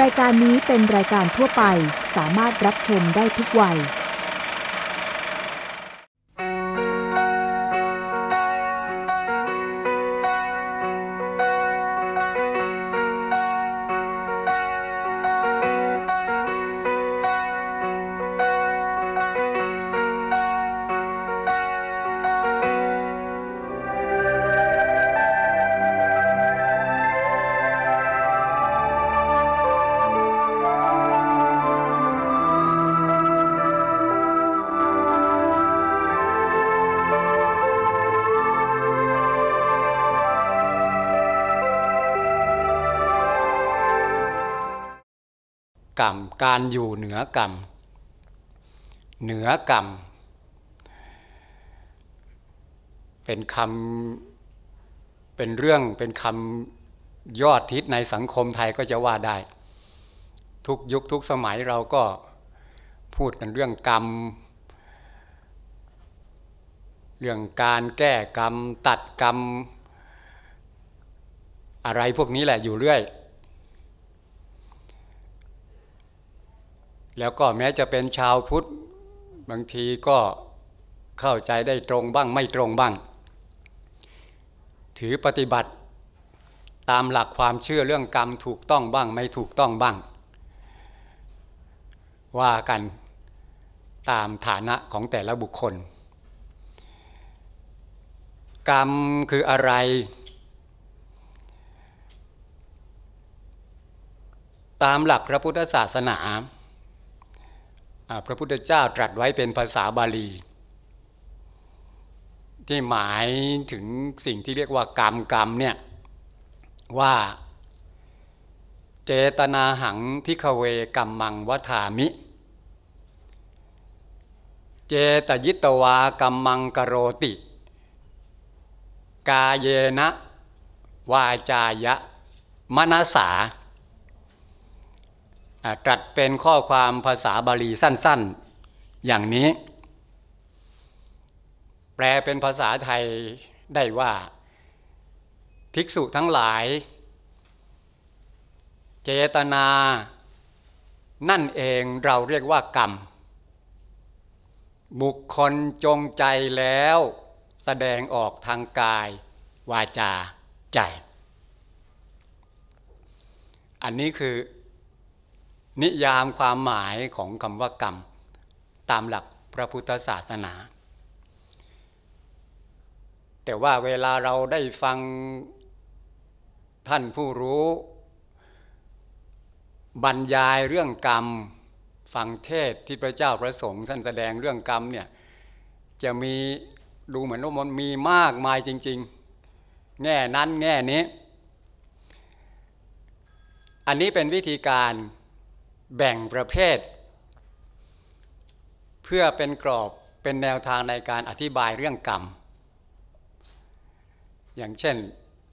รายการนี้เป็นรายการทั่วไปสามารถรับชมได้ทุกวัยกรรมการอยู่เหนือกรรมเหนือกรรมเป็นคำเป็นเรื่องเป็นคำยอดทิศในสังคมไทยก็จะว่าได้ ทุกยุคทุกสมัยเราก็พูดกันเรื่องกรรม เรื่องการแก้กรรม ตัดกรรม อะไรพวกนี้แหละอยู่เรื่อยแล้วก็แม้จะเป็นชาวพุทธบางทีก็เข้าใจได้ตรงบ้างไม่ตรงบ้าง ถือปฏิบัติตามหลักความเชื่อเรื่องกรรมถูกต้องบ้างไม่ถูกต้องบ้าง ว่ากันตามฐานะของแต่ละบุคคล กรรมคืออะไร ตามหลักพระพุทธศาสนาพระพุทธเจ้าตรัสไว้เป็นภาษาบาลี ที่หมายถึงสิ่งที่เรียกว่ากรรมกรรมเนี่ยว่า เจตนาหังพิขเวกรรมมังวทามิ เจตยิตวากรรมมังกโรติ กาเยนะวาจายะมนาสาตรัสเป็นข้อความภาษาบาลีสั้น ๆ อย่างนี้ แปลเป็นภาษาไทยได้ว่า ภิกษุทั้งหลาย เจตนา นั่นเองเราเรียกว่ากรรม บุคคลจงใจแล้ว แสดงออกทางกาย วาจาใจ อันนี้คือนิยามความหมายของคำว่ากรรมตามหลักพระพุทธศาสนา แต่ว่าเวลาเราได้ฟังท่านผู้รู้บรรยายเรื่องกรรม ฟังเทศที่พระเจ้าพระสงฆ์ท่านแสดงเรื่องกรรมเนี่ย จะมีดูเหมือนว่ามันมีมากมายจริง ๆ แง่นั้นแง่นี้ อันนี้เป็นวิธีการแบ่งประเภท เพื่อเป็นกรอบเป็นแนวทางในการอธิบายเรื่องกรรม อย่างเช่น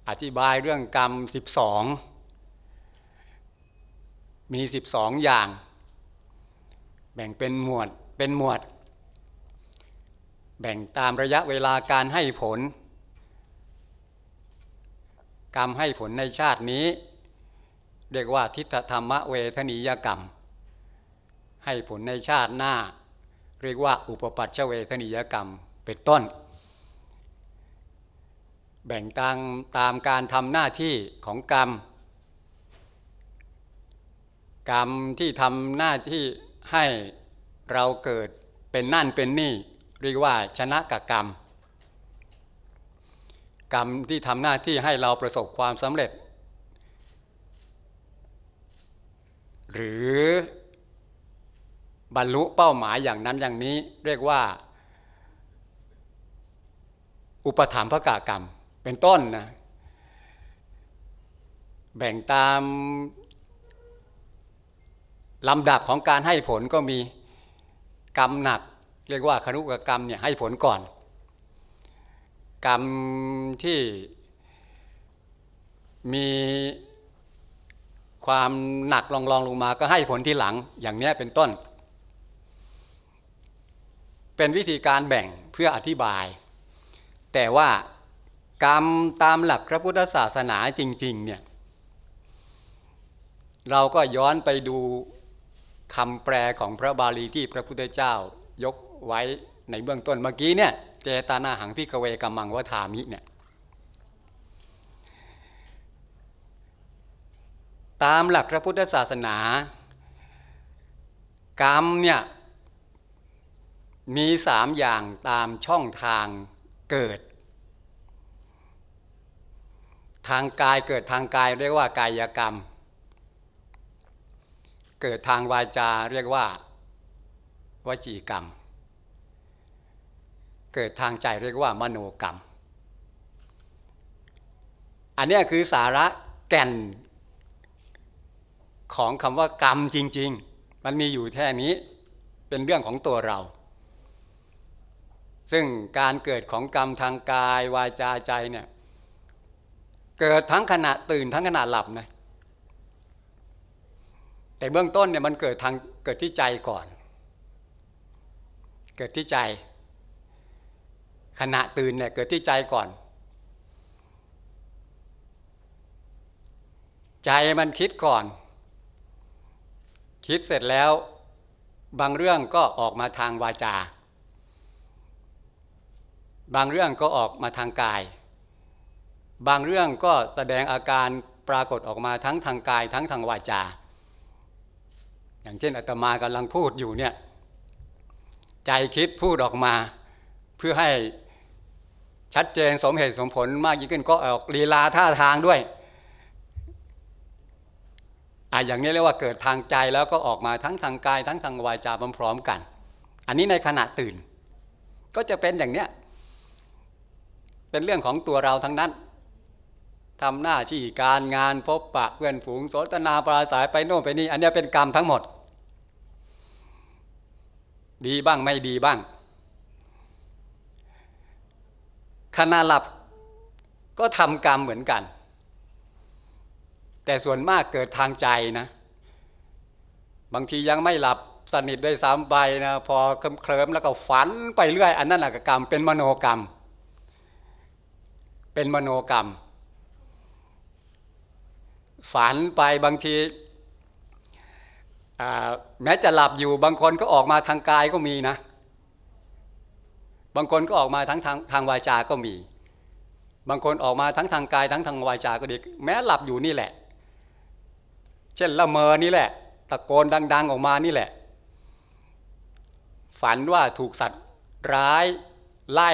อธิบายเรื่องกรรม 12 มี 12 อย่าง แบ่งเป็นหมวดเป็นหมวด แบ่งตามระยะเวลาการให้ผล กรรมให้ผลในชาตินี้เรียกว่าทิฏฐธรรมเวทนิยกรรม ให้ผลในชาติหน้า เรียกว่าอุปปัชชเวทนิยกรรมเป็นต้น แบ่งตามตามการทำหน้าที่ของกรรม กรรมที่ทำหน้าที่ให้เราเกิดเป็นนั่นเป็นนี่ เรียกว่าชนะกับกรรม กรรมที่ทำหน้าที่ให้เราประสบความสำเร็จหรือบรรลุเป้าหมายอย่างนั้นอย่างนี้ เรียกว่าอุปถัมภกากรรมเป็นต้นนะแบ่งตาม ลำดับของการให้ผลก็มี กรรมหนัก เรียกว่าคณุกกรรมเนี่ยให้ผลก่อน กรรมที่มีความหนักลองลองลงมาก็ให้ผลที่หลังอย่างนี้เป็นต้น เป็นวิธีการแบ่งเพื่ออธิบาย แต่ว่ากรรมตามหลักพระพุทธศาสนาจริง ๆเนี่ยเราก็ย้อนไปดูคำแปลของพระบาลีที่พระพุทธเจ้ายกไว้ในเบื้องต้น เมื่อกี้เนี่ยเจตานาหังพิกเวกัมมังวทามิเนี่ยตามหลักพระพุทธศาสนา กรรมเนี่ยมีสามอย่างตามช่องทางเกิด ทางกายเกิดทางกายเรียกว่ากายกรรม เกิดทางวาจาเรียกว่าวจีกรรม เกิดทางใจเรียกว่ามโนกรรม อันนี้คือสาระแก่นของคำว่ากรรมจริง ๆ มันมีอยู่แค่นี้เป็นเรื่องของตัวเรา ซึ่งการเกิดของกรรมทางกายวาจาใจเนี่ยเกิดทั้งขณะตื่นทั้งขณะหลับนะแต่เบื้องต้นเนี่ยมันเกิดทางเกิดที่ใจก่อน เกิดที่ใจ ขณะตื่นเนี่ยเกิดที่ใจก่อน ใจมันคิดก่อนคิดเสร็จแล้วบางเรื่องก็ออกมาทางวาจา บางเรื่องก็ออกมาทางกาย บางเรื่องก็แสดงอาการปรากฏออกมาทั้งทางกาย ทั้งทางวาจา อย่างเช่นอาตมากำลังพูดอยู่เนี่ยใจคิดพูดออกมาเพื่อให้ชัดเจนสมเหตุสมผลมากยิ่งขึ้นก็ออกลีลาท่าทางด้วยอ่ะอย่างนี้เรียกว่าเกิดทางใจแล้วก็ออกมาทั้งทางกายทั้งทางวาจาพร้อมๆ กัน อันนี้ในขณะตื่นก็จะเป็นอย่างเนี้ยเป็นเรื่องของตัวเราทั้งนั้นทำหน้าที่การงานพบปะเพื่อนฝูงสนทนาปราศัยไปโน่นไปนี่อันนี้เป็นกรรมทั้งหมด ดีบ้างไม่ดีบ้างขณะหลับก็ทำกรรมเหมือนกันแต่ส่วนมากเกิดทางใจนะ บางทียังไม่หลับสนิทด้วยซ้ำไปนะพอเคลิ้มแล้วก็ฝันไปเรื่อยอันนั้นแหละกรรม เป็นมโนกรรม เป็นมโนกรรม ฝันไปบางทีแม้จะหลับอยู่บางคนก็ออกมาทางกายก็มีนะ บางคนก็ออกมาทั้งทางทางวาจา ก็มี บางคนออกมาทั้งทางกายทั้งทางวาจา ก็ดีแม้หลับอยู่นี่แหละเช่นละเมอนี่แหละ ตะโกนดัง ๆ ออกมานี่แหละ ฝันว่าถูกสัตว์ร้าย ไล่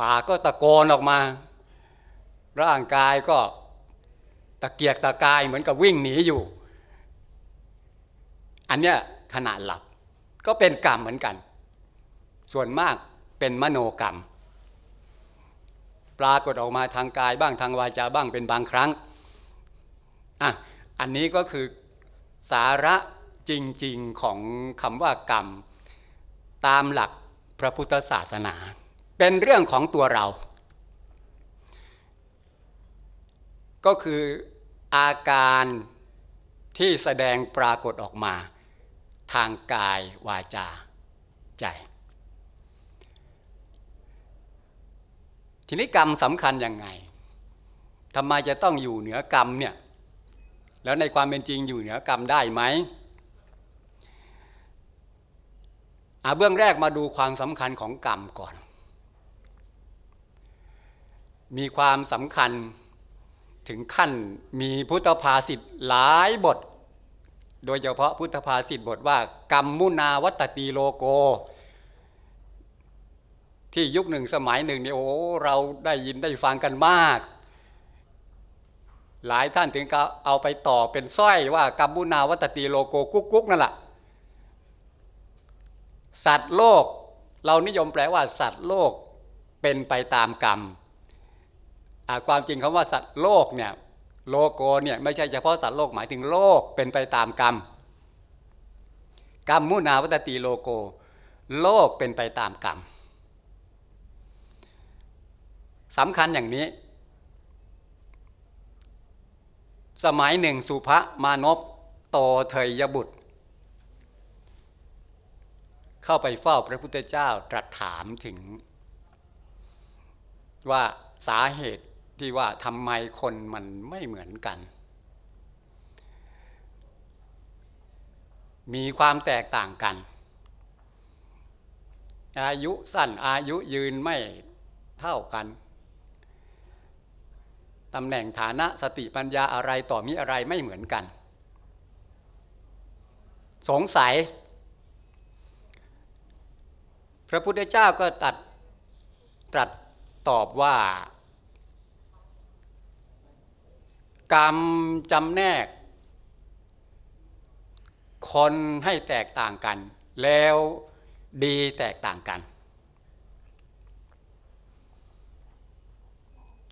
ปากก็ตะโกนออกมา ร่างกายก็ตะเกียกตะกายเหมือนกับวิ่งหนีอยู่ อันเนี้ยขณะหลับ ก็เป็นกรรมเหมือนกัน ส่วนมากเป็นมโนกรรม ปรากฏออกมาทางกาย บ้างทางวาจาบ้าง เป็นบางครั้งอ่ะอันนี้ก็คือสาระจริงๆของคำว่ากรรม ตามหลักพระพุทธศาสนา เป็นเรื่องของตัวเรา ก็คืออาการที่แสดงปรากฏออกมา ทางกายวาจาใจ ทีนี้กรรมสำคัญยังไงทำไมจะต้องอยู่เหนือกรรมเนี่ยแล้วในความเป็นจริงอยู่เหนือกรรมได้ไหม เบื้องแรกมาดูความสำคัญของกรรมก่อน มีความสำคัญถึงขั้นมีพุทธภาษิตหลายบท โดยเฉพาะพุทธภาษิตบทว่า กรรมมุนาวัตตีโลโก ที่ยุคหนึ่งสมัยหนึ่งนี่โอ้เราได้ยินได้ฟังกันมากหลายท่านถึงเอาไปต่อเป็นสร้อยว่ากัมบุนาวัตตีโลโกกุ๊กๆุ๊กนั่นแหละสัตว์โลก เรานิยมแปลว่า สัตว์โลกเป็นไปตามกรรมความจริงคำว่า สัตว์โลกเนี่ยโลโกเนี่ยไม่ใช่เฉพาะสัตว์โลกหมายถึงโลกเป็นไปตามกรรมกรรมมุนาวัตตีโลโกโลกเป็นไปตามกรรมสำคัญอย่างนี้สมัยหนึ่ง สุภมานพโตเทยบุตร เข้าไปเฝ้าพระพุทธเจ้าตรัสถามถึงว่าสาเหตุที่ว่าทำไมคนมันไม่เหมือนกัน มีความแตกต่างกัน อายุสั้นอายุยืนไม่เท่ากันตำแหน่งฐานะสติปัญญาอะไรต่อมีอะไรไม่เหมือนกัน สงสัย พระพุทธเจ้าก็ตัดตรัสตอบว่า กรรมจำแนกคนให้แตกต่างกัน แล้วดีแตกต่างกัน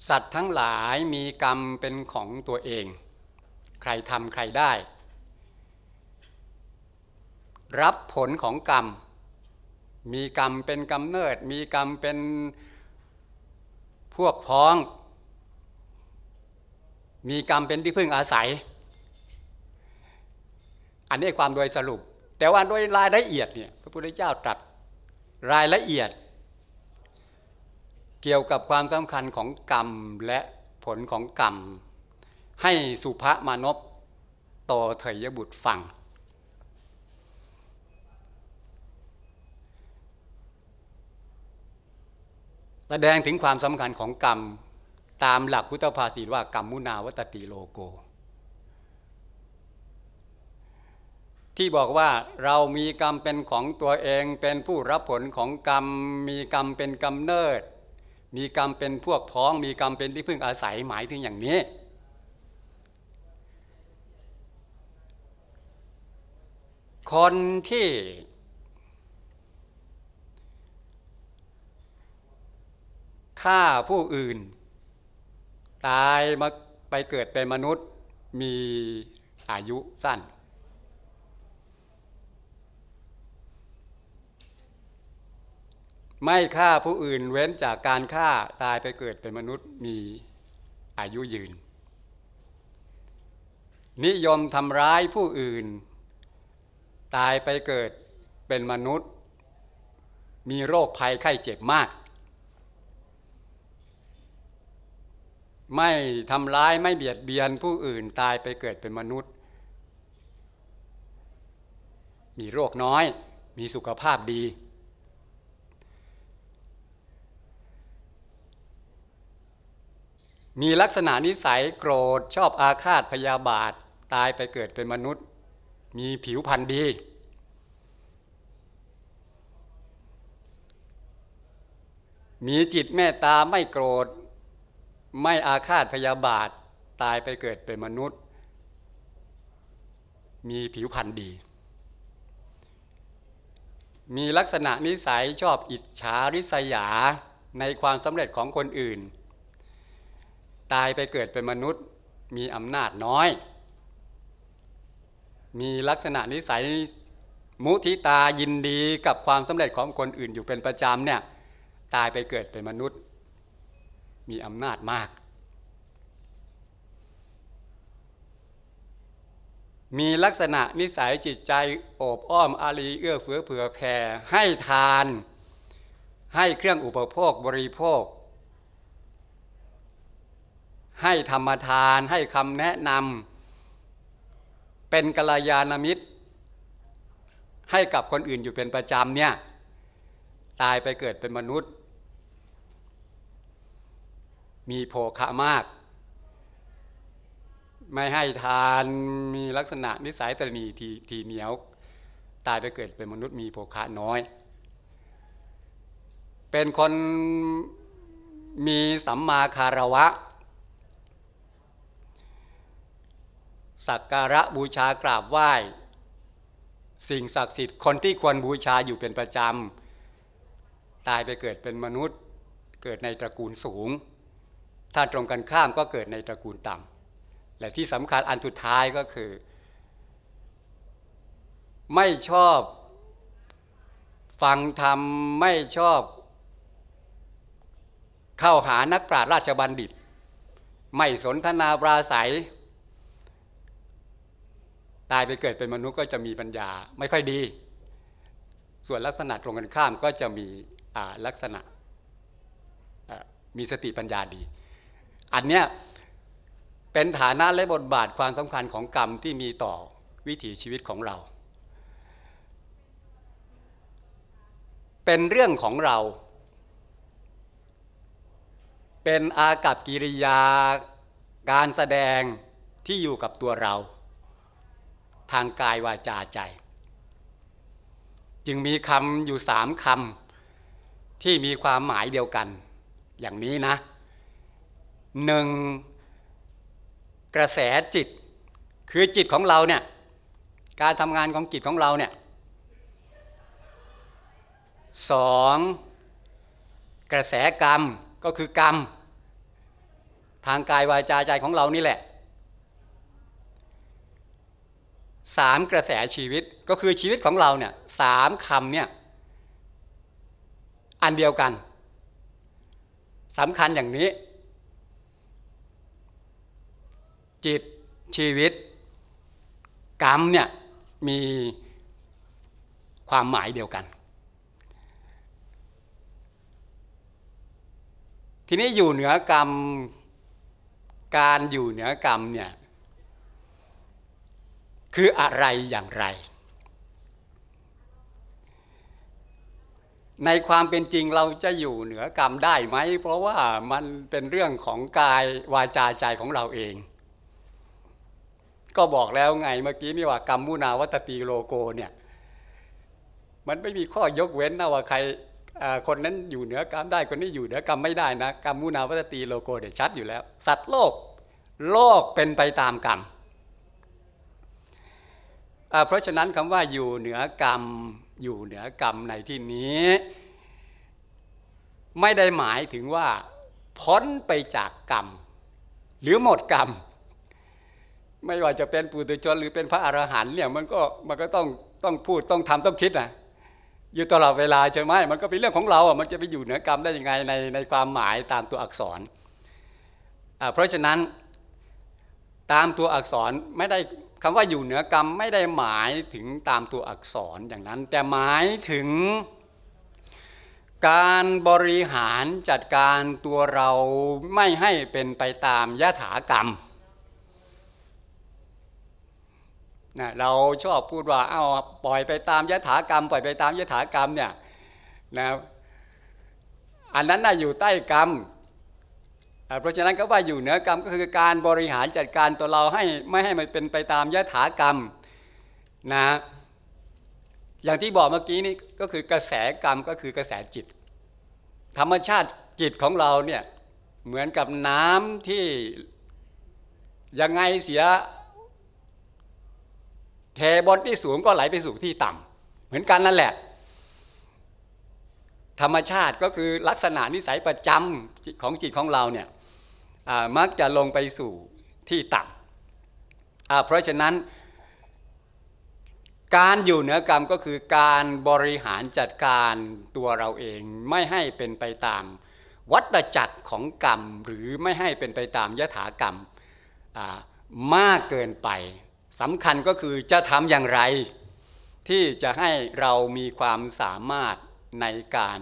สัตว์ทั้งหลายมีกรรมเป็นของตัวเอง ใครทำใครได้ รับผลของกรรม มีกรรมเป็นกำเนิด มีกรรมเป็นพวกพ้อง มีกรรมเป็นที่พึ่งอาศัย อันนี้ความโดยสรุป แต่ว่าโดยรายละเอียดเนี่ยพระพุทธเจ้าตรัสรายละเอียดเกี่ยวกับความสำคัญของกรรมและผลของกรรม ให้สุภมานพโตเถยบุตรฟังแสดงถึงความสำคัญของกรรม ตามหลักพุทธภาษีว่ากรรมมุนาวัตติโลโก ที่บอกว่าเรามีกรรมเป็นของตัวเองเป็นผู้รับผลของกรรม มีกรรมเป็นกำเนิดมีกรรมเป็นพวกพ้อง มีกรรมเป็นที่พึ่งอาศัยหมายถึงอย่างนี้ คนที่ฆ่าผู้อื่นตายมาไปเกิดเป็นมนุษย์มีอายุสั้นไม่ฆ่าผู้อื่นเว้นจากการฆ่าตายไปเกิดเป็นมนุษย์ มีอายุยืน นิยมทำร้ายผู้อื่น ตายไปเกิดเป็นมนุษย์ มีโรคภัยไข้เจ็บมาก ไม่ทำร้ายไม่เบียดเบียนผู้อื่นตายไปเกิดเป็นมนุษย์ มีโรคน้อยมีสุขภาพดีมีลักษณะนิสัยโกรธชอบอาฆาตพยาบาทตายไปเกิดเป็นมนุษย์ มีผิวพรรณดีมีจิตเมตตาไม่โกรธ ไม่อาฆาตพยาบาทตายไปเกิดเป็นมนุษย์ มีผิวพรรณดี มีลักษณะนิสัยชอบอิจฉาริษยาในความสำเร็จของคนอื่นตายไปเกิดเป็นมนุษย์มีอำนาจน้อย มีลักษณะนิสัยมุทิตายินดีกับความสำเร็จของคนอื่นอยู่เป็นประจำเนี่ยตายไปเกิดเป็นมนุษย์ มีอำนาจมาก มีลักษณะนิสัยจิตใจโอบอ้อมอารีเอื้อเฟื้อเผื่อแผ่ให้ทาน ให้เครื่องอุปโภคบริโภคให้ธรรมทานให้คำแนะนำเป็นกัลยาณมิตร ให้กับคนอื่นอยู่เป็นประจำเนี่ย ตายไปเกิดเป็นมนุษย์ มีโภคะมาก ไม่ให้ทานมีลักษณะนิสัยตรณีทีทีเหนียว ตายไปเกิดเป็นมนุษย์มีโภคะน้อย เป็นคนมีสัมมาคารวะสักการะบูชากราบไหว้ สิ่งศักดิ์สิทธิ์ คนที่ควรบูชาอยู่เป็นประจำ ตายไปเกิดเป็นมนุษย์เกิดในตระกูลสูง ถ้าตรงกันข้ามก็เกิดในตระกูลต่ำ และที่สำคัญอันสุดท้ายก็คือ ไม่ชอบฟังธรรมไม่ชอบเข้าหานักปราชญ์ราชบัณฑิต ไม่สนทนาปราศัยตายไปเกิดเป็นมนุษย์ก็จะมีปัญญาไม่ค่อยดี ส่วนลักษณะตรงกันข้ามก็จะมีลักษณะมีสติปัญญาดี อันเนี้ยเป็นฐานะและบทบาทความสำคัญของกรรมที่มีต่อวิถีชีวิตของเรา เป็นเรื่องของเรา เป็นอากับกิริยาการแสดงที่อยู่กับตัวเราทางกายวาจาใจ จึงมีคำอยู่สามคำที่มีความหมายเดียวกันอย่างนี้นะหนึ่งกระแสจิตคือจิตของเราเนี่ยการทำงานของจิตของเราเนี่ยสองกระแสกรรมก็คือกรรม ทางกายวาจาใจของเรานี่แหละสามกระแสชีวิตก็คือชีวิตของเราเนี่ยสามคำเนี่ยอันเดียวกันสำคัญอย่างนี้ จิตชีวิต กรรมเนี่ยมีความหมายเดียวกัน ทีนี้อยู่เหนือกรรมการอยู่เหนือกรรมเนี่ยคืออะไรอย่างไร ในความเป็นจริงเราจะอยู่เหนือกรรมได้ไหม เพราะว่ามันเป็นเรื่องของกายวาจาใจของเราเอง ก็บอกแล้วไงเมื่อกี้นี่ว่ากรรมมุนาวัตตีโลโกเนี่ยมันไม่มีข้อยกเว้นนะว่าใครคนนั้นอยู่เหนือกรรมได้คนนี้อยู่เหนือกรรมไม่ได้นะกรรมมุนาวัตตีโลโกเดี๋ยชัดอยู่แล้ว สัตว์โลก โลกเป็นไปตามกรรมเพราะฉะนั้นคำว่าอยู่เหนือกรรมอยู่เหนือกรรมในที่นี้ ไม่ได้หมายถึงว่าพ้นไปจากกรรมหรือหมดกรรม ไม่ว่าจะเป็นปุถุชนหรือเป็นพระอรหันต์เนี่ยมันก็มันก็ต้องต้องพูดต้องทำต้องคิดนะอยู่ตลอดเวลา ใช่ไหมมันก็เป็นเรื่องของเราอ่ะมันจะไปอยู่เหนือกรรมได้ยังไงในในความหมายตามตัวอักษร เพราะฉะนั้นตามตัวอักษรไม่ได้คำว่าอยู่เหนือกรรมไม่ได้หมายถึงตามตัวอักษรอย่างนั้นแต่หมายถึงการบริหารจัดการตัวเราไม่ให้เป็นไปตามยถากรรมนะเราชอบพูดว่าเอาปล่อยไปตามยถากรรม ปล่อยไปตามยถากรรมเนี่ยนะอันนั้นน่ะอยู่ใต้กรรมเพราะฉะนั้นก็ว่าอยู่เหนือกรรมก็คือการบริหารจัดการตัวเราให้ไม่ให้มันเป็นไปตามยถากรรมนะอย่างที่บอกเมื่อกี้นี้ก็คือกระแสกรรมก็คือกระแสจิต ธรรมชาติจิตของเราเนี่ยเหมือนกับน้ำที่ยังไงเสียเทบนที่สูงก็ไหลไปสู่ที่ต่ำเหมือนกันนั่นแหละ ธรรมชาติก็คือลักษณะนิสัยประจำของจิตของเราเนี่ยมักจะลงไปสู่ที่ต่ำเพราะฉะนั้น การอยู่เหนือกรรมก็คือการบริหารจัดการตัวเราเองไม่ให้เป็นไปตาม วัตจักรของกรรมหรือไม่ให้เป็นไปตามยถากรรม มากเกินไป สำคัญก็คือจะทำอย่างไร ที่จะให้เรามีความสามารถในการ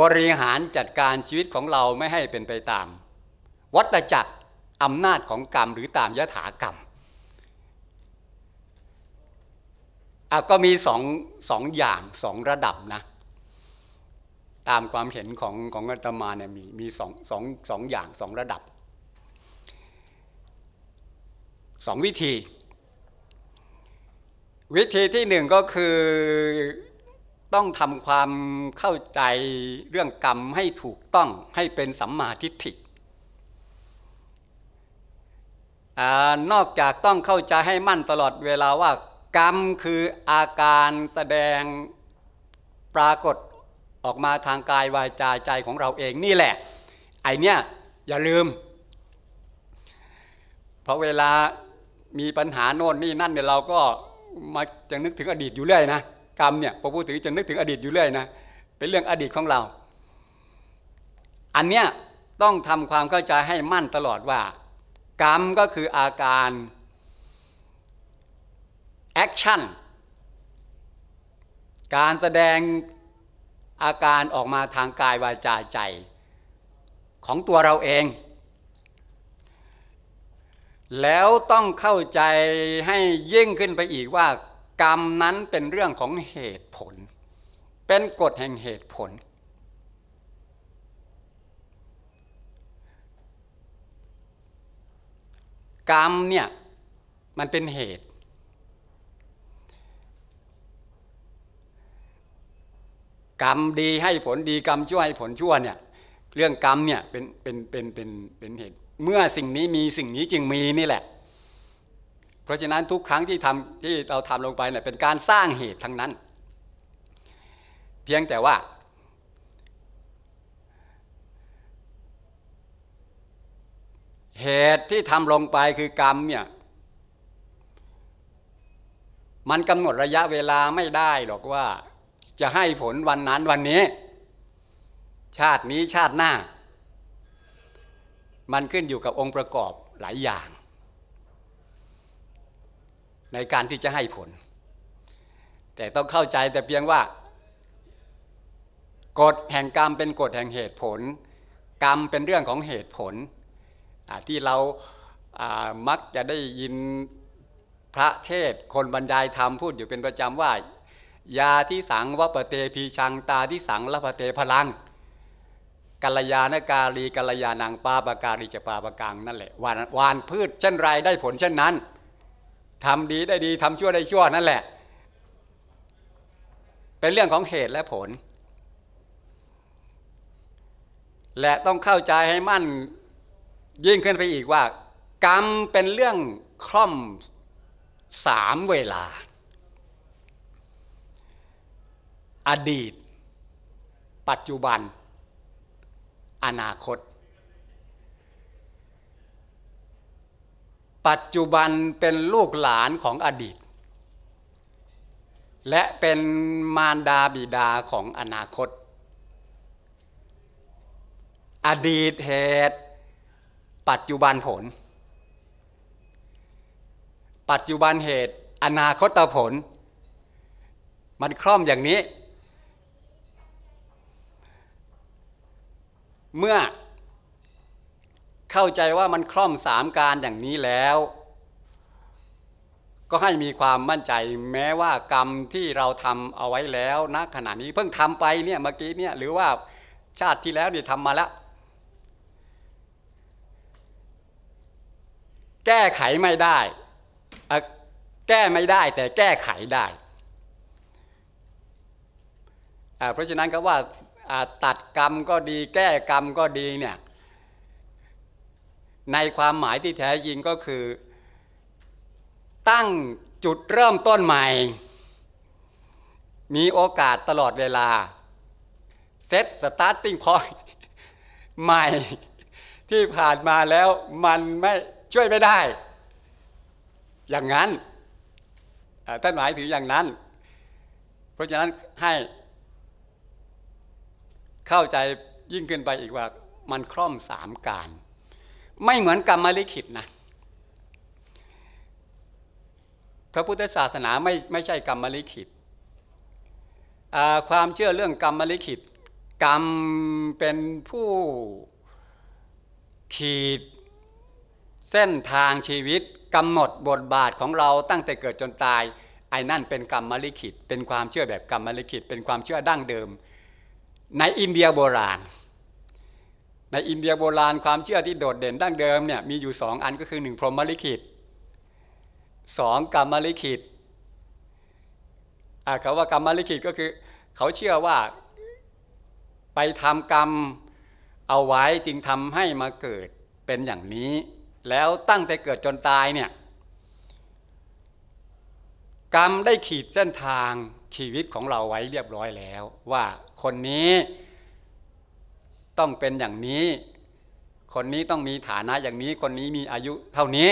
บริหารจัดการชีวิตของเราไม่ให้เป็นไปตามวัตจักรอำนาจของกรรมหรือตามยถากรรม ก็มีสองสองอย่างสองระดับนะ ตามความเห็นของของอาตมาเนี่ยมีมีสองสองสองอย่างสองระดับสองวิธี วิธีที่หนึ่งก็คือต้องทำความเข้าใจเรื่องกรรมให้ถูกต้องให้เป็นสัมมาทิฏฐิเนอกจากต้องเข้าใจให้มั่นตลอดเวลาว่ากรรมคืออาการแสดงปรากฏออกมาทางกายวาจาใจของเราเองนี่แหละ ไอเนี้ยอย่าลืมเพราะเวลามีปัญหาโน่นนี่นั่นเนี่ยเราก็มาจะนึกถึงอดีตอยู่เรื่อยนะ กรรมเนี่ยพระพุทธเจ้าจะนึกถึงอดีตอยู่เรื่อยนะเป็นเรื่องอดีตของเรา อันเนี้ยต้องทำความเข้าใจให้มั่นตลอดว่ากรรมก็คืออาการ แอคชั่น การแสดงอาการออกมาทางกายวาจาใจของตัวเราเอง แล้วต้องเข้าใจให้ยิ่งขึ้นไปอีกว่า กรรมนั้นเป็นเรื่องของเหตุผล เป็นกฎแห่งเหตุผลกรรมเนี่ยมันเป็นเหตุ กรรมดีให้ผลดีกรรมชั่วให้ผลชั่วเนี่ยเรื่องกรรมเนี่ยเป็นเป็นเป็นเป็นเป็นเหตุเมื่อสิ่งนี้มีสิ่งนี้จึงมีนี่แหละ เพราะฉะนั้นทุกครั้งที่ทำที่เราทำลงไปเนี่ยเป็นการสร้างเหตุทั้งนั้น เพียงแต่ว่าเหตุที่ทำลงไปคือกรรมเนี่ยมันกำหนดระยะเวลาไม่ได้ หรอกว่าจะให้ผลวันนั้นวันนี้ ชาตินี้ชาติหน้า มันขึ้นอยู่กับองค์ประกอบหลายอย่าง ในการที่จะให้ผล แต่ต้องเข้าใจแต่เพียงว่า กฎแห่งกรรมเป็นกฎแห่งเหตุผล กรรมเป็นเรื่องของเหตุผลที่เรามักจะได้ยินพระเทศคนบรรยายธรรมพูดอยู่เป็นประจำว่ายาที่สังวัปเตพีชังตาที่สังละปเตพลังกัลยาณกาลีกัลยาณังปาปการีจะปาปกังนั่นแหละวานวานพืชเช่นไรได้ผลเช่นนั้นทำดีได้ดีทำชั่วได้ชั่วนั่นแหละ เป็นเรื่องของเหตุและผล และต้องเข้าใจให้มั่นยิ่งขึ้นไปอีกว่ากรรมเป็นเรื่องคล่อมสามเวลา อดีต ปัจจุบันอนาคต ปัจจุบันเป็นลูกหลานของอดีต และเป็นมารดาบิดาของอนาคต อดีตเหตุปัจจุบันผล ปัจจุบันเหตุ อนาคตผล มันคล่อมอย่างนี้ เมื่อเข้าใจว่ามันคล่อมสามการอย่างนี้แล้ว ก็ให้มีความมั่นใจแม้ว่ากรรมที่เราทำเอาไว้แล้วณนะขณะนี้เพิ่งทำไปเนี่ยเมื่อกี้เนี่ยหรือว่าชาติที่แล้วเนี่ยทำมาแล้วแก้ไขไม่ได้ แก้ไม่ได้แต่แก้ไขได้ เพราะฉะนั้นก็ว่าตัดกรรมก็ดีแก้กรรมก็ดีเนี่ย ในความหมายที่แท้จริงก็คือ ตั้งจุดเริ่มต้นใหม่ มีโอกาสตลอดเวลาเซตสตาร์ทติ้งพอยต์ใหม่ที่ผ่านมาแล้วมันไม่ช่วยไม่ได้ อย่างนั้นท่านหมายถึงอย่างนั้น เพราะฉะนั้นให้เข้าใจยิ่งขึ้นไปอีกว่ามันคล่อมสามการ ไม่เหมือนกรรมลิขิตนะ พระพุทธศาสนาไม่ไม่ใช่กรรมลิขิตความเชื่อเรื่องกรรมลิขิตกรรมเป็นผู้ขีดเส้นทางชีวิตกำหนดบทบาทของเราตั้งแต่เกิดจนตายไอ้นั่นเป็นกรรมลิขิตเป็นความเชื่อแบบกรรมลิขิตเป็นความเชื่อดั้งเดิม ในอินเดียโบราณ ในอินเดียโบราณ ความเชื่อที่โดดเด่นดั้งเดิมเนี่ยมีอยู่สองอันก็คือหนึ่งพรหมลิขิตสองกรรมลิขิตเขาว่ากรรมลิขิตก็คือ เขาเชื่อว่าไปทำกรรมเอาไว้จึงทำให้มาเกิดเป็นอย่างนี้แล้วตั้งแต่เกิดจนตายเนี่ย กรรมได้ขีดเส้นทางชีวิตของเราไว้เรียบร้อยแล้ว ว่าคนนี้ต้องเป็นอย่างนี้ คนนี้ต้องมีฐานะอย่างนี้ คนนี้มีอายุเท่านี้